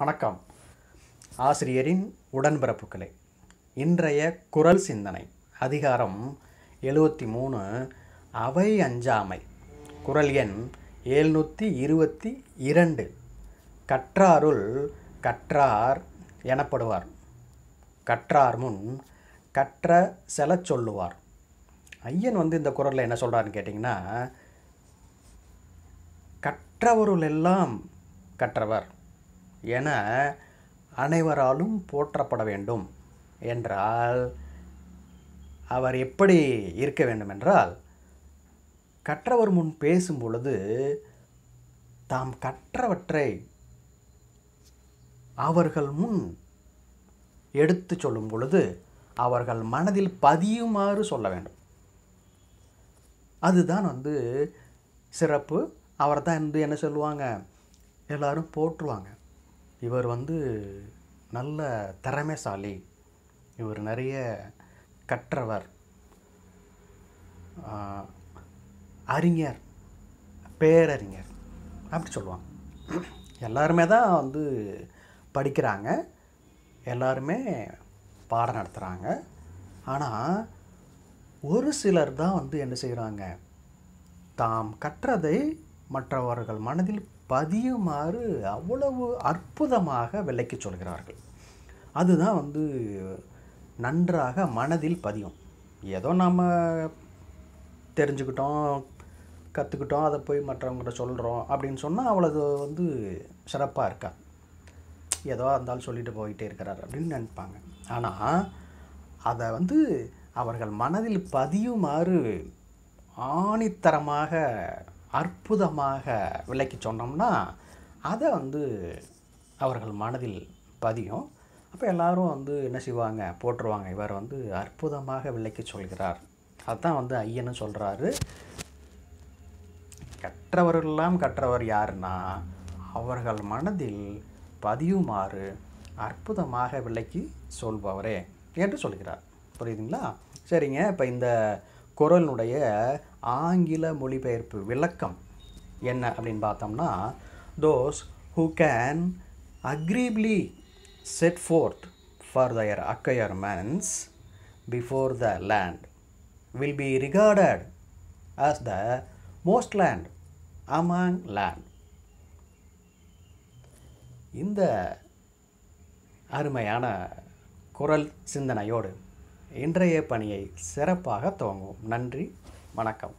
வணக்கம் ஆசிரியரின் உடன்பிறப்புகளே இன்றைய குரல் சிந்தனை அதிகாரம் எழுபத்தி மூணு அவை அஞ்சாமை குரல் எண் எழுநூற்றி இருபத்தி இரண்டு கற்றாருள் கற்றார் எனப்படுவார் கற்றார் முன் கற்ற செல சொல்லுவார் ஐயன் வந்து இந்த குரலில் என்ன சொல்கிறாருன்னு கேட்டிங்கன்னா கற்றவருள் எல்லாம் கற்றவர் என அனைவராலும் போற்றப்பட வேண்டும் என்றால் அவர் எப்படி இருக்க வேண்டும் என்றால் கற்றவர் முன் பேசும் பொழுது தாம் கற்றவற்றை அவர்கள் முன் எடுத்து சொல்லும் பொழுது அவர்கள் மனதில் பதியுமாறு சொல்ல வேண்டும் அதுதான் வந்து சிறப்பு அவர் தான் வந்து என்ன சொல்லுவாங்க எல்லோரும் போற்றுவாங்க இவர் வந்து நல்ல திறமைசாலி இவர் நிறைய கற்றவர் அறிஞர் பேரறிஞர் அப்படி சொல்லுவாங்க எல்லாருமே தான் வந்து படிக்கிறாங்க எல்லாருமே பாடம் நடத்துகிறாங்க ஆனால் ஒரு சிலர் தான் வந்து என்ன செய்கிறாங்க தாம் கற்றதை மற்றவர்கள் மனதில் பதியுமாறு அவ்வளவு அற்புதமாக விலைக்கு சொல்கிறார்கள் அதுதான் வந்து நன்றாக மனதில் பதியும் ஏதோ நாம் தெரிஞ்சுக்கிட்டோம் கற்றுக்கிட்டோம் அதை போய் மற்றவங்ககிட்ட சொல்கிறோம் அப்படின்னு சொன்னால் அவ்வளவு வந்து சிறப்பாக இருக்கா ஏதோ இருந்தாலும் சொல்லிட்டு போயிட்டே இருக்கிறார் அப்படின்னு நினைப்பாங்க ஆனால் அதை வந்து அவர்கள் மனதில் பதியுமாறு ஆணித்தரமாக அற்புதமாக விலைக்கு சொன்னோம்னா அதை வந்து அவர்கள் மனதில் பதியும் அப்போ எல்லோரும் வந்து என்ன செய்வாங்க போட்டுருவாங்க இவர் வந்து அற்புதமாக விலைக்கு சொல்கிறார் அதுதான் வந்து ஐயன்னு சொல்கிறாரு கற்றவர்களெல்லாம் கற்றவர் யாருன்னா அவர்கள் மனதில் பதியுமாறு அற்புதமாக விலைக்கு சொல்பவரே என்று சொல்கிறார் புரியுதுங்களா சரிங்க இப்போ இந்த குரலினுடைய ஆங்கில மொழிபெயர்ப்பு விளக்கம் என்ன அப்படின்னு பார்த்தோம்னா those who can agreeably set forth for their acquirements before the land will be recorded as the most land among land இந்த அருமையான குரல் சிந்தனையோடு இன்றைய பணியை சிறப்பாக துவங்குவோம் நன்றி வணக்கம்